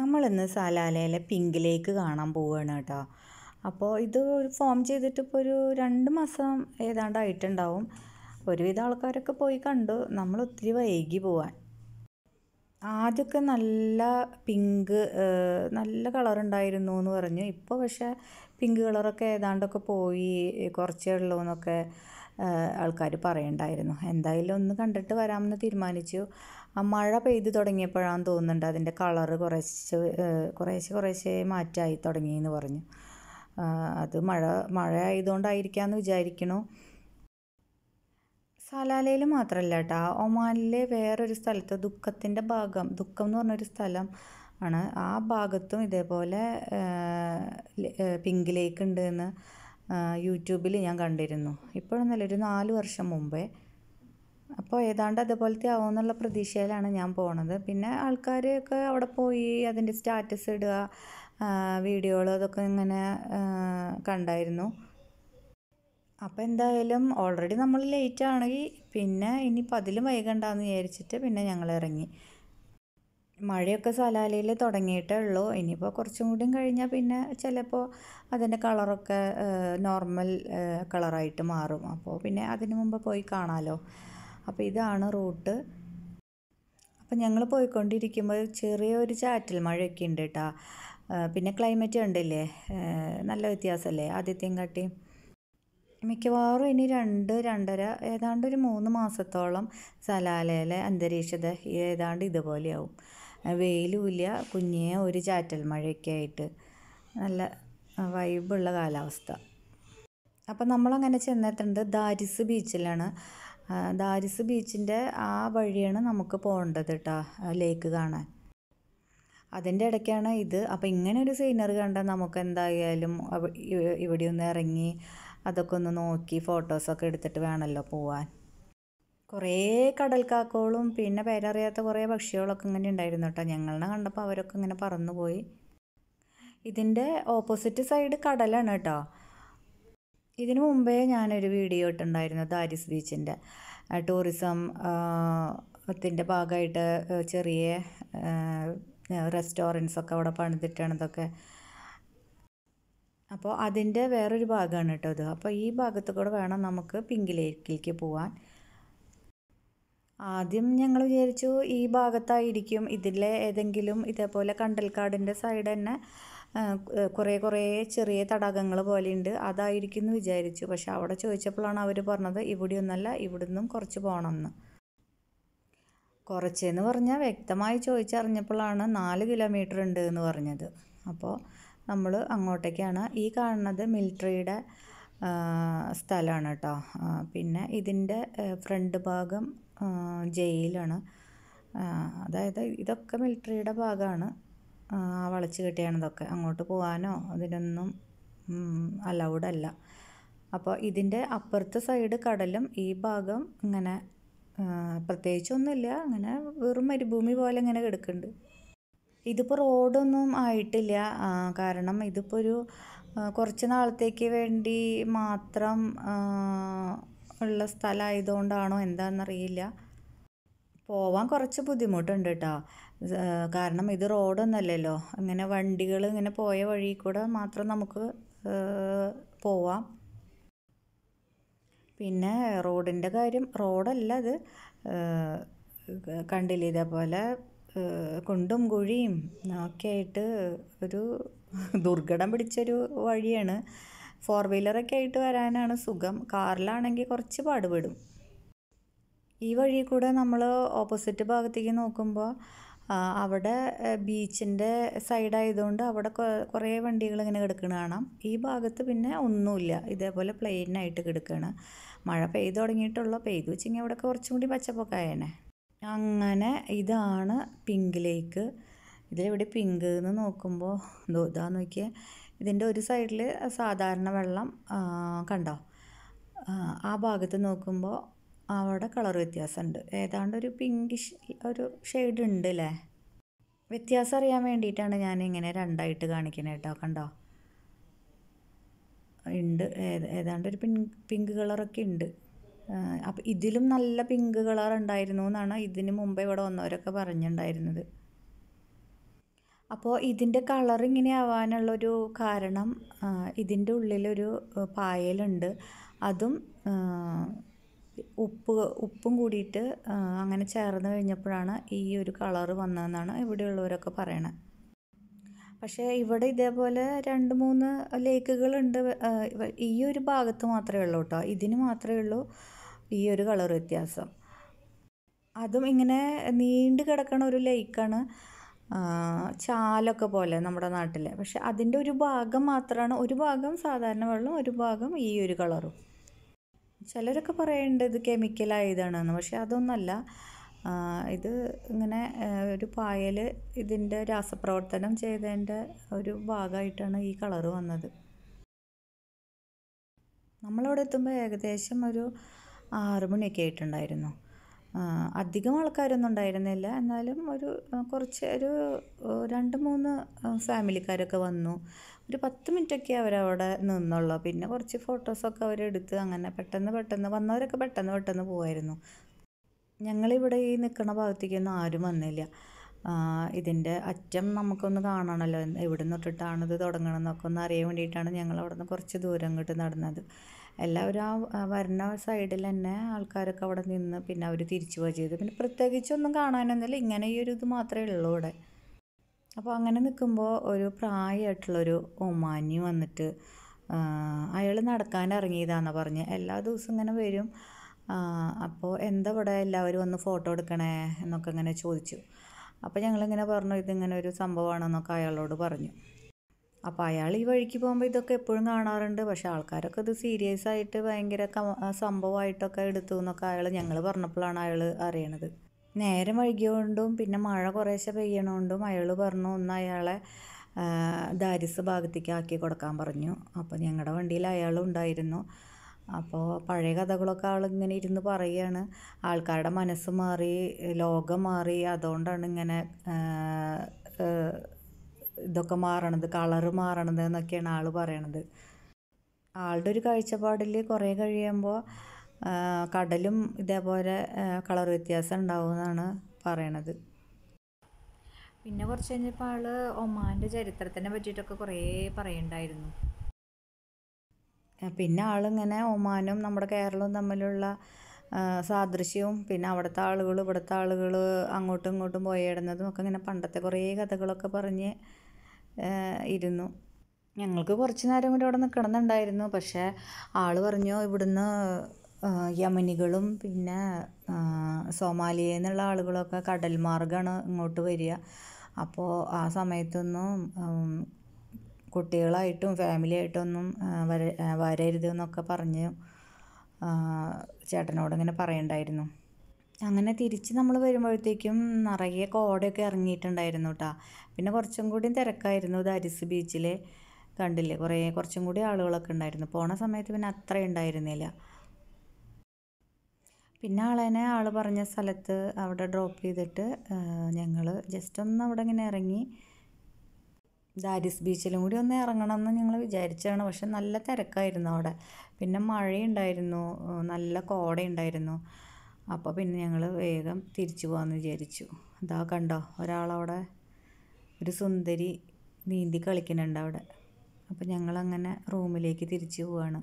നമ്മളിന്ന് സലാലയിലെ പിങ്കിലേക്ക് കാണാൻ പോവുകയാണ് കേട്ടോ അപ്പോൾ ഇത് ഫോം ചെയ്തിട്ട് ഇപ്പോൾ ഒരു രണ്ട് മാസം ഏതാണ്ട് ആയിട്ടുണ്ടാവും ഒരുവിധം ആൾക്കാരൊക്കെ പോയി കണ്ടു നമ്മൾ ഒത്തിരി വൈകി പോവാൻ ആദ്യമൊക്കെ നല്ല പിങ്ക് നല്ല കളർ ഉണ്ടായിരുന്നു എന്ന് പറഞ്ഞു ഇപ്പോൾ പക്ഷേ പിങ്ക് കളറൊക്കെ ഏതാണ്ടൊക്കെ പോയി കുറച്ചേ ഉള്ളൂ എന്നൊക്കെ ആൾക്കാർ പറയണ്ടായിരുന്നു എന്തായാലും ഒന്ന് കണ്ടിട്ട് വരാമെന്ന് തീരുമാനിച്ചു ആ മഴ പെയ്തു തുടങ്ങിയപ്പോഴാണ് തോന്നുന്നുണ്ട് അതിൻ്റെ കളർ കുറേശ്ശെ കുറേശ്ശെ കുറേശ്ശെ തുടങ്ങി തുടങ്ങിയെന്ന് പറഞ്ഞു അത് മഴ മഴ ആയതുകൊണ്ടായിരിക്കാമെന്ന് വിചാരിക്കണു സലാലയിൽ മാത്രമല്ല കേട്ടോ ഒമാനിലെ വേറൊരു സ്ഥലത്ത് ദുഃഖത്തിൻ്റെ ഭാഗം ദുഃഖം എന്ന് പറഞ്ഞൊരു സ്ഥലം ആണ് ആ ഭാഗത്തും ഇതേപോലെ പിങ്ക് ലേക്ക് ഉണ്ട് എന്ന് യൂട്യൂബിൽ ഞാൻ കണ്ടിരുന്നു ഇപ്പോഴൊന്നല്ല ഒരു നാല് വർഷം മുമ്പേ അപ്പോൾ ഏതാണ്ട് അതുപോലത്തെ ആവുമെന്നുള്ള പ്രതീക്ഷയിലാണ് ഞാൻ പോണത് പിന്നെ ആൾക്കാരൊക്കെ അവിടെ പോയി അതിൻ്റെ സ്റ്റാറ്റസ് ഇടുക വീഡിയോകൾ അതൊക്കെ ഇങ്ങനെ കണ്ടായിരുന്നു അപ്പോൾ എന്തായാലും ഓൾറെഡി നമ്മൾ ലേറ്റ് ആണെങ്കിൽ പിന്നെ ഇനിയിപ്പോൾ അതിലും വൈകണ്ടെന്ന് വിചാരിച്ചിട്ട് പിന്നെ ഞങ്ങൾ ഇറങ്ങി മഴയൊക്കെ സലാലയിൽ തുടങ്ങിയിട്ടേ ഉള്ളൂ ഇനിയിപ്പോൾ കുറച്ചും കൂടിയും കഴിഞ്ഞാൽ പിന്നെ ചിലപ്പോൾ അതിൻ്റെ കളറൊക്കെ നോർമൽ കളറായിട്ട് മാറും അപ്പോൾ പിന്നെ അതിന് മുമ്പ് പോയി കാണാമല്ലോ അപ്പോൾ ഇതാണ് റൂട്ട് അപ്പം ഞങ്ങൾ പോയിക്കൊണ്ടിരിക്കുമ്പോൾ ചെറിയൊരു ചാറ്റൽ മഴയൊക്കെ ഉണ്ട് കേട്ടോ പിന്നെ ക്ലൈമറ്റ് കണ്ടില്ലേ നല്ല വ്യത്യാസമല്ലേ ആദ്യത്തെയും കാട്ടി മിക്കവാറും ഇനി രണ്ട് രണ്ടര ഏതാണ്ട് ഒരു മൂന്ന് മാസത്തോളം സലാലയിലെ അന്തരീക്ഷത ഏതാണ്ട് ഇതുപോലെയാവും വെയിലുമില്ല കുഞ്ഞേ ഒരു ചാറ്റൽ മഴയൊക്കെ ആയിട്ട് നല്ല വൈബുള്ള കാലാവസ്ഥ അപ്പം നമ്മളങ്ങനെ ചെന്നെത്തേണ്ടത് ദാരിസ് ബീച്ചിലാണ് ദാരിസ് ബീച്ചിൻ്റെ ആ വഴിയാണ് നമുക്ക് പോകേണ്ടത് കേട്ടോ ലേക്ക് കാണാൻ അതിൻ്റെ ഇടയ്ക്കാണ് ഇത് അപ്പോൾ ഇങ്ങനെ ഒരു സീനറി കണ്ടാൽ നമുക്ക് എന്തായാലും ഇവിടെ ഒന്ന് ഇറങ്ങി അതൊക്കെ ഒന്ന് നോക്കി ഫോട്ടോസൊക്കെ എടുത്തിട്ട് വേണമല്ലോ പോവാൻ കുറേ കടൽക്കാക്കോളും പിന്നെ പേരറിയാത്ത കുറേ പക്ഷികളൊക്കെ ഇങ്ങനെ ഉണ്ടായിരുന്നു കേട്ടോ ഞങ്ങളെ കണ്ടപ്പോൾ അവരൊക്കെ ഇങ്ങനെ പറന്നുപോയി ഇതിൻ്റെ ഓപ്പോസിറ്റ് സൈഡ് കടലാണ് കേട്ടോ ഇതിനു മുമ്പേ ഞാനൊരു വീഡിയോ ഇട്ടുണ്ടായിരുന്നു ദാരിസ് ബീച്ചിൻ്റെ ടൂറിസം ത്തിൻ്റെ ഭാഗമായിട്ട് ചെറിയ റെസ്റ്റോറൻറ്റ്സൊക്കെ അവിടെ പണിതിട്ടാണ് അപ്പോൾ അതിൻ്റെ വേറൊരു ഭാഗമാണ് കേട്ടോ ഇത് അപ്പോൾ ഈ ഭാഗത്ത് കൂടെ വേണം നമുക്ക് പിങ്കിലേക്കിലേക്ക് ലേക്കിലേക്ക് പോവാൻ ആദ്യം ഞങ്ങൾ വിചാരിച്ചു ഈ ഭാഗത്തായിരിക്കും ഇതിലെ ഏതെങ്കിലും ഇതേപോലെ കണ്ടൽക്കാടിൻ്റെ സൈഡ് തന്നെ കുറേ കുറേ ചെറിയ തടാകങ്ങൾ പോലെയുണ്ട് അതായിരിക്കും എന്ന് വിചാരിച്ചു പക്ഷെ അവിടെ ചോദിച്ചപ്പോഴാണ് അവർ പറഞ്ഞത് ഇവിടെയൊന്നല്ല ഇവിടുന്നും കുറച്ച് പോകണം എന്ന് കുറച്ചെന്ന് പറഞ്ഞാൽ വ്യക്തമായി ചോദിച്ചറിഞ്ഞപ്പോഴാണ് നാല് കിലോമീറ്റർ ഉണ്ട് എന്ന് പറഞ്ഞത് അപ്പോൾ നമ്മൾ അങ്ങോട്ടേക്കാണ് ഈ കാണുന്നത് മിലിറ്ററിയുടെ സ്ഥലമാണ് കേട്ടോ പിന്നെ ഇതിൻ്റെ ഫ്രണ്ട് ഭാഗം ജയിലാണ് അതായത് ഇതൊക്കെ മിലിറ്ററിയുടെ ഭാഗമാണ് വളച്ച് കെട്ടിയാണതൊക്കെ അങ്ങോട്ട് പോകാനോ അതിനൊന്നും അലൗഡ് അല്ല അപ്പോൾ ഇതിൻ്റെ അപ്പുറത്തെ സൈഡ് കടലും ഈ ഭാഗം ഇങ്ങനെ പ്രത്യേകിച്ചൊന്നുമില്ല അങ്ങനെ വെറും മരുഭൂമി പോലെ ഇങ്ങനെ കിടക്കുന്നുണ്ട് ഇതിപ്പോൾ റോഡൊന്നും ആയിട്ടില്ല കാരണം ഇതിപ്പോൾ ഒരു കുറച്ച് നാളത്തേക്ക് വേണ്ടി മാത്രം ഉള്ള സ്ഥലമായതുകൊണ്ടാണോ എന്താണെന്നറിയില്ല പോവാൻ കുറച്ച് ബുദ്ധിമുട്ടുണ്ട് കേട്ടോ കാരണം ഇത് റോഡൊന്നുമല്ലല്ലോ അങ്ങനെ വണ്ടികൾ ഇങ്ങനെ പോയ വഴി കൂടെ മാത്രം നമുക്ക് പോവാം പിന്നെ റോഡിൻ്റെ കാര്യം റോഡല്ല അത് കണ്ടില്ല ഇതേപോലെ കുണ്ടും കുഴിയും ഒക്കെ ആയിട്ട് ഒരു ദുർഘടം പിടിച്ചൊരു വഴിയാണ് ഫോർ വീലറൊക്കെ ആയിട്ട് വരാനാണ് സുഖം കാറിലാണെങ്കിൽ കുറച്ച് പാടുപെടും ഈ വഴി കൂടെ നമ്മൾ ഓപ്പോസിറ്റ് ഭാഗത്തേക്ക് നോക്കുമ്പോൾ അവിടെ ബീച്ചിൻ്റെ സൈഡായതുകൊണ്ട് അവിടെ കുറേ വണ്ടികൾ ഇങ്ങനെ കിടക്കണ കാണാം ഈ ഭാഗത്ത് പിന്നെ ഒന്നുമില്ല ഇതേപോലെ പ്ലെയിനായിട്ട് കിടക്കുകയാണ് മഴ പെയ്തു തുടങ്ങിയിട്ടുള്ള പെയ്തു വെച്ചെങ്കിൽ അവിടെ കുറച്ചും കൂടി പച്ചപ്പൊക്കായനെ അങ്ങനെ ഇതാണ് പിങ്ക് ലേക്ക് ഇതിലിവിടെ പിങ്ക് എന്ന് നോക്കുമ്പോൾ ദോതാ നോക്കിയാൽ ഇതിൻ്റെ ഒരു സൈഡിൽ സാധാരണ വെള്ളം കണ്ടോ ആ ഭാഗത്ത് നോക്കുമ്പോൾ അവിടെ കളർ വ്യത്യാസമുണ്ട് ഏതാണ്ട് ഒരു പിങ്കിഷ് ഒരു ഷെയ്ഡ് ഉണ്ട് അല്ലേ വ്യത്യാസം അറിയാൻ വേണ്ടിയിട്ടാണ് ഞാൻ ഇങ്ങനെ രണ്ടായിട്ട് കാണിക്കുന്നത് കേട്ടോ കണ്ടോ ഉണ്ട് ഏതാണ്ട് ഒരു പിങ്ക് പിങ്ക് കളറൊക്കെ ഉണ്ട് അപ്പം ഇതിലും നല്ല പിങ്ക് കളർ ഉണ്ടായിരുന്നു എന്നാണ് ഇതിന് മുമ്പ് ഇവിടെ വന്നവരൊക്കെ പറഞ്ഞിട്ടുണ്ടായിരുന്നത് അപ്പോൾ ഇതിൻ്റെ കളർ ഇങ്ങനെ ആവാനുള്ളൊരു കാരണം ഇതിൻ്റെ ഉള്ളിലൊരു പായലുണ്ട് അതും ഉപ്പ് ഉപ്പും കൂടിയിട്ട് അങ്ങനെ ചേർന്ന് കഴിഞ്ഞപ്പോഴാണ് ഈ ഒരു കളറ് വന്നതെന്നാണ് ഇവിടെയുള്ളവരൊക്കെ പറയണത് പക്ഷേ ഇവിടെ ഇതേപോലെ രണ്ട് മൂന്ന് ലേക്കുകളുണ്ട് ഈ ഒരു ഭാഗത്ത് മാത്രമേ ഉള്ളൂ കേട്ടോ ഇതിന് മാത്രമേ ഉള്ളൂ ഈ ഒരു കളർ വ്യത്യാസം അതും ഇങ്ങനെ നീണ്ടു കിടക്കണ ഒരു ലേക്കാണ് ചാലൊക്കെ പോലെ നമ്മുടെ നാട്ടിലെ പക്ഷെ അതിൻ്റെ ഒരു ഭാഗം മാത്രമാണ് ഒരു ഭാഗം സാധാരണ വെള്ളം ഒരു ഭാഗം ഈ ഒരു കളറും ചിലരൊക്കെ പറയുന്നുണ്ട് ഇത് കെമിക്കലായതാണെന്ന് പക്ഷേ അതൊന്നല്ല ഇത് ഇങ്ങനെ ഒരു പായൽ ഇതിൻ്റെ രാസപ്രവർത്തനം ചെയ്തതിൻ്റെ ഒരു ഭാഗമായിട്ടാണ് ഈ കളർ വന്നത് നമ്മളവിടെ എത്തുമ്പോൾ ഏകദേശം ഒരു ആറ് മണിയൊക്കെ ആയിട്ടുണ്ടായിരുന്നു അധികം ആൾക്കാരൊന്നും ഉണ്ടായിരുന്നില്ല എന്നാലും ഒരു കുറച്ച് ഒരു രണ്ട് മൂന്ന് ഫാമിലിക്കാരൊക്കെ വന്നു ഒരു പത്ത് മിനിറ്റൊക്കെ അവരവിടെ നിന്നുള്ളൂ പിന്നെ കുറച്ച് ഫോട്ടോസൊക്കെ അവരെടുത്ത് അങ്ങനെ പെട്ടെന്ന് പെട്ടെന്ന് വന്നവരൊക്കെ പെട്ടെന്ന് പെട്ടെന്ന് പോവായിരുന്നു ഞങ്ങളിവിടെ ഈ നിൽക്കുന്ന ഭാഗത്തേക്കൊന്നും ആരും വന്നില്ല ഇതിൻ്റെ അറ്റം നമുക്കൊന്ന് കാണണമല്ലോ എവിടെ നിന്നിട്ടിട്ടാണ് ഇത് തുടങ്ങണമെന്നൊക്കെ ഒന്ന് അറിയാൻ വേണ്ടിയിട്ടാണ് ഞങ്ങൾ അവിടെ നിന്ന് കുറച്ച് ദൂരം ഇങ്ങോട്ട് നടന്നത് എല്ലാവരും ആ വരുന്ന സൈഡിൽ തന്നെ ആൾക്കാരൊക്കെ അവിടെ നിന്ന് പിന്നെ അവർ തിരിച്ചു പോവുക ചെയ്തു പിന്നെ പ്രത്യേകിച്ചൊന്നും കാണാനൊന്നുമില്ല ഇങ്ങനെ ഈ ഒരു ഇത് മാത്രമേ ഉള്ളൂ ഇവിടെ അപ്പോൾ അങ്ങനെ നിൽക്കുമ്പോൾ ഒരു പ്രായമായിട്ടുള്ളൊരു ഒമാനി വന്നിട്ട് അയാൾ നടക്കാൻ ഇറങ്ങിയതാണെന്ന് പറഞ്ഞ് എല്ലാ ദിവസവും ഇങ്ങനെ വരും അപ്പോൾ എന്താ ഇവിടെ എല്ലാവരും ഒന്ന് ഫോട്ടോ എടുക്കണേ എന്നൊക്കെ ഇങ്ങനെ ചോദിച്ചു അപ്പോൾ ഞങ്ങളിങ്ങനെ പറഞ്ഞു ഇതിങ്ങനെ ഒരു സംഭവമാണെന്നൊക്കെ അയാളോട് പറഞ്ഞു അപ്പോൾ അയാൾ ഈ വഴിക്ക് പോകുമ്പോൾ ഇതൊക്കെ എപ്പോഴും കാണാറുണ്ട് പക്ഷേ ആൾക്കാരൊക്കെ ഇത് സീരിയസ് ആയിട്ട് ഭയങ്കര സംഭവമായിട്ടൊക്കെ എടുത്തു എന്നൊക്കെ അയാൾ ഞങ്ങൾ പറഞ്ഞപ്പോഴാണ് അയാൾ അറിയണത് നേരം വൈകിയോണ്ടും പിന്നെ മഴ കുറേശ്ശെ പെയ്യണോണ്ടും അയാൾ പറഞ്ഞു ഒന്ന് അയാളെ ദാരിസ് ഭാഗത്തേക്ക് ആക്കി കൊടുക്കാൻ പറഞ്ഞു അപ്പോൾ ഞങ്ങളുടെ വണ്ടിയിൽ അയാളും ഉണ്ടായിരുന്നു അപ്പോൾ പഴയ കഥകളൊക്കെ ആളിങ്ങനെ ഇരുന്ന് പറയുകയാണ് ആൾക്കാരുടെ മനസ്സ് മാറി ലോകം മാറി അതുകൊണ്ടാണ് ഇങ്ങനെ ഇതൊക്കെ മാറണത് കളറ് മാറണത് എന്നൊക്കെയാണ് ആൾ പറയണത് ആളുടെ ഒരു കാഴ്ചപ്പാടിൽ കുറേ കഴിയുമ്പോൾ കടലും ഇതേപോലെ കളർ വ്യത്യാസം ഉണ്ടാവുമെന്നാണ് പറയണത് പിന്നെ കുറച്ച് കഴിഞ്ഞപ്പോൾ ആൾ ഒമാൻ്റെ ചരിത്രത്തിനെ പറ്റിയിട്ടൊക്കെ കുറേ പറയുന്നുണ്ടായിരുന്നു പിന്നെ ആളിങ്ങനെ ഒമാനും നമ്മുടെ കേരളവും തമ്മിലുള്ള സാദൃശ്യവും പിന്നെ അവിടുത്തെ ആളുകൾ ഇവിടുത്തെ ആളുകൾ അങ്ങോട്ടും ഇങ്ങോട്ടും പോയിടുന്നതും ഒക്കെ ഇങ്ങനെ പണ്ടത്തെ കുറേ കഥകളൊക്കെ പറഞ്ഞ് ഇരുന്നു ഞങ്ങൾക്ക് കുറച്ച് നേരം കൂടി അവിടെ നിൽക്കണമെന്നുണ്ടായിരുന്നു പക്ഷേ ആൾ പറഞ്ഞു ഇവിടുന്ന് യമനികളും പിന്നെ സോമാലിയയിൽ നിന്നുള്ള ആളുകളൊക്കെ കടൽ മാർഗ്ഗമാണ് ഇങ്ങോട്ട് വരിക അപ്പോൾ ആ സമയത്തൊന്നും കുട്ടികളായിട്ടും ഫാമിലി ആയിട്ടൊന്നും വര വരരുത് എന്നൊക്കെ പറഞ്ഞ് ചേട്ടനോട് ഇങ്ങനെ പറയണ്ടായിരുന്നു അങ്ങനെ തിരിച്ച് നമ്മൾ വരുമ്പോഴത്തേക്കും നിറയെ കോടയൊക്കെ ഇറങ്ങിയിട്ടുണ്ടായിരുന്നു കേട്ടോ പിന്നെ കുറച്ചും കൂടി തിരക്കായിരുന്നു ഇത് അരിസ് ബീച്ചിൽ കണ്ടില്ലേ കുറേ കുറച്ചും കൂടി ആളുകളൊക്കെ ഉണ്ടായിരുന്നു പോണ സമയത്ത് പിന്നെ അത്ര ഉണ്ടായിരുന്നില്ല പിന്നെ ആളേനെ ആൾ പറഞ്ഞ സ്ഥലത്ത് അവിടെ ഡ്രോപ്പ് ചെയ്തിട്ട് ഞങ്ങൾ ജസ്റ്റ് ഒന്ന് അവിടെ ഇങ്ങനെ ഇറങ്ങി ദാരിസ് ബീച്ചിലും കൂടി ഒന്ന് ഇറങ്ങണമെന്ന് ഞങ്ങൾ വിചാരിച്ചതാണ് പക്ഷെ നല്ല തിരക്കായിരുന്നു അവിടെ പിന്നെ മഴയുണ്ടായിരുന്നു നല്ല കോടയുണ്ടായിരുന്നു അപ്പോൾ പിന്നെ ഞങ്ങൾ വേഗം തിരിച്ചു പോകാമെന്ന് വിചാരിച്ചു അതാ കണ്ടോ ഒരാളവിടെ ഒരു സുന്ദരി നീന്തി കളിക്കുന്നുണ്ട് അവിടെ അപ്പം ഞങ്ങളങ്ങനെ റൂമിലേക്ക് തിരിച്ചു പോവാണ്